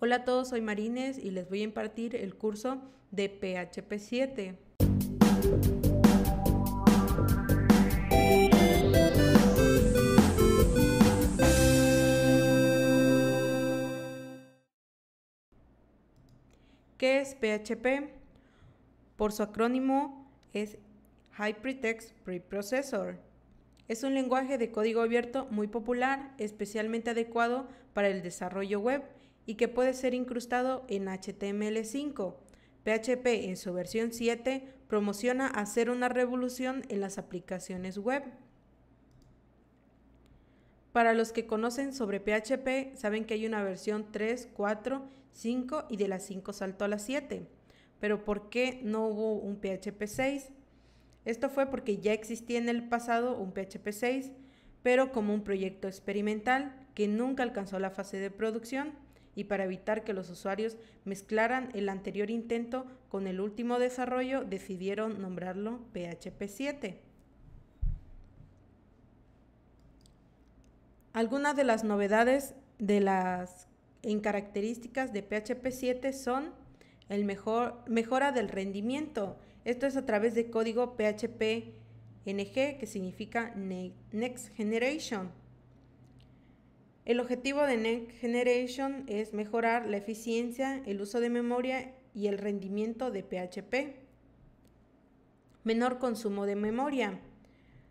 Hola a todos, soy Marines y les voy a impartir el curso de PHP 7. ¿Qué es PHP? Por su acrónimo es Hypertext Preprocessor. Es un lenguaje de código abierto muy popular, especialmente adecuado para el desarrollo web y que puede ser incrustado en HTML5. PHP en su versión 7 promociona hacer una revolución en las aplicaciones web. Para los que conocen sobre PHP, saben que hay una versión 3, 4, 5 y de las 5 saltó a las 7. Pero ¿por qué no hubo un PHP 6? Esto fue porque ya existía en el pasado un PHP 6, pero como un proyecto experimental que nunca alcanzó la fase de producción y para evitar que los usuarios mezclaran el anterior intento con el último desarrollo, decidieron nombrarlo PHP 7. Algunas de las novedades de las, en características de PHP 7 son el mejor, mejora del rendimiento. Esto es a través de código PHP NG, que significa Next Generation. El objetivo de Next Generation es mejorar la eficiencia, el uso de memoria y el rendimiento de PHP. Menor consumo de memoria.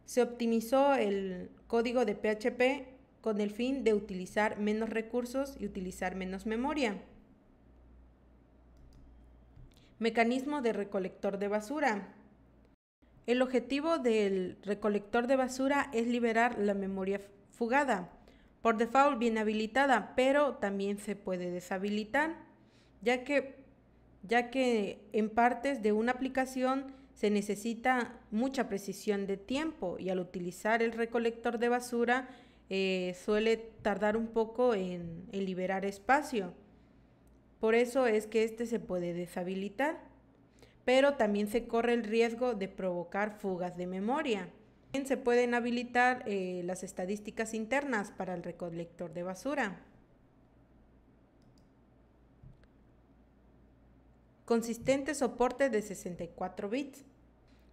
Se optimizó el código de PHP con el fin de utilizar menos recursos y utilizar menos memoria. Mecanismo de recolector de basura. El objetivo del recolector de basura es liberar la memoria fugada. Por default viene habilitada, pero también se puede deshabilitar, ya que, ya que en partes de una aplicación se necesita mucha precisión de tiempo y al utilizar el recolector de basura eh, suele tardar un poco en liberar espacio. Por eso es que este se puede deshabilitar, pero también se corre el riesgo de provocar fugas de memoria. También se pueden habilitar eh, las estadísticas internas para el recolector de basura. Consistente soporte de 64 bits.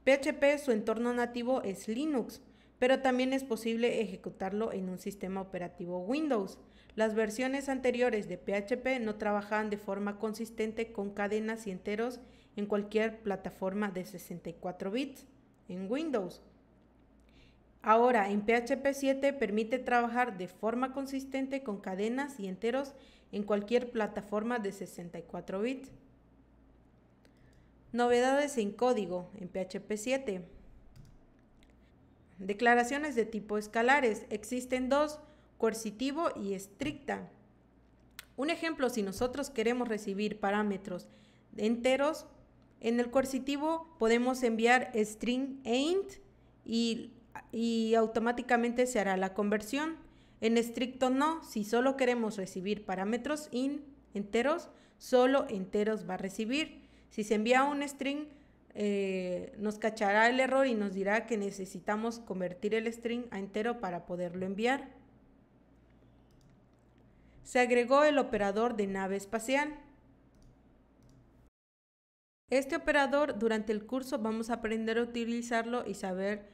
PHP, su entorno nativo es Linux, pero también es posible ejecutarlo en un sistema operativo Windows. Las versiones anteriores de PHP no trabajaban de forma consistente con cadenas y enteros en cualquier plataforma de 64 bits en Windows. Ahora, en PHP 7 permite trabajar de forma consistente con cadenas y enteros en cualquier plataforma de 64 bits. Novedades en código en PHP 7. Declaraciones de tipo escalares. Existen dos, coercitivo y estricta. Un ejemplo, si nosotros queremos recibir parámetros enteros, en el coercitivo podemos enviar string e int y y automáticamente se hará la conversión. En estricto no, si solo queremos recibir parámetros in enteros, solo enteros va a recibir. Si se envía un string, eh, nos cachará el error y nos dirá que necesitamos convertir el string a entero para poderlo enviar. Se agregó el operador de nave espacial. Este operador durante el curso vamos a aprender a utilizarlo y saber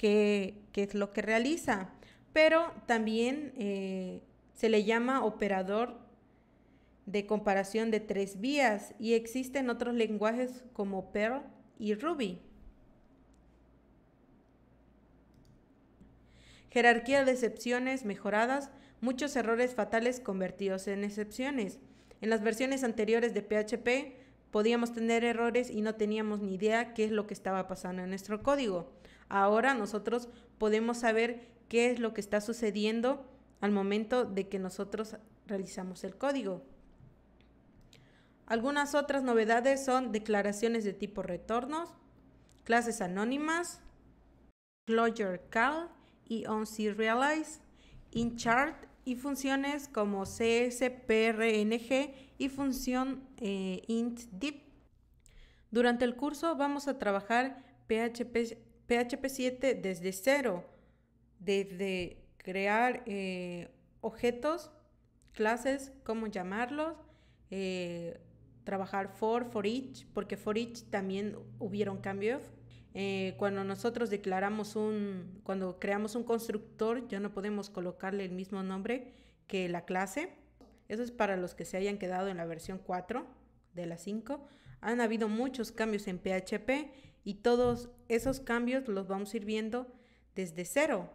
qué, es lo que realiza. Pero también eh, se le llama operador de comparación de tres vías y existen otros lenguajes como Perl y Ruby. Jerarquía de excepciones mejoradas, muchos errores fatales convertidos en excepciones. En las versiones anteriores de PHP podíamos tener errores y no teníamos ni idea qué es lo que estaba pasando en nuestro código. Ahora nosotros podemos saber qué es lo que está sucediendo al momento de que nosotros realizamos el código. Algunas otras novedades son declaraciones de tipo retornos, clases anónimas, closure call y in inchart y funciones como csprng y función int eh, intdip. Durante el curso vamos a trabajar PHP PHP 7 desde cero, desde crear eh, objetos, clases, cómo llamarlos, eh, trabajar for, for each, porque for each también hubieron cambios. Eh, cuando nosotros declaramos un, cuando creamos un constructor, ya no podemos colocarle el mismo nombre que la clase. Eso es para los que se hayan quedado en la versión 4 de la 5. Han habido muchos cambios en PHP y todos esos cambios los vamos a ir viendo desde cero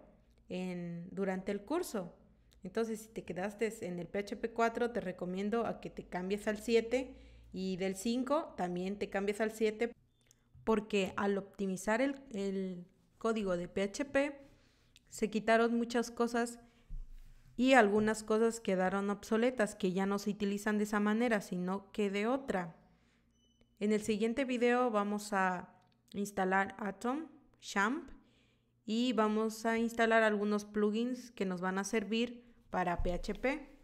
en, durante el curso. Entonces, si te quedaste en el PHP 4, te recomiendo a que te cambies al 7 y del 5 también te cambies al 7 porque al optimizar el, el código de PHP se quitaron muchas cosas y algunas cosas quedaron obsoletas que ya no se utilizan de esa manera, sino que de otra. En el siguiente video vamos a instalar Atom, Champ y vamos a instalar algunos plugins que nos van a servir para PHP.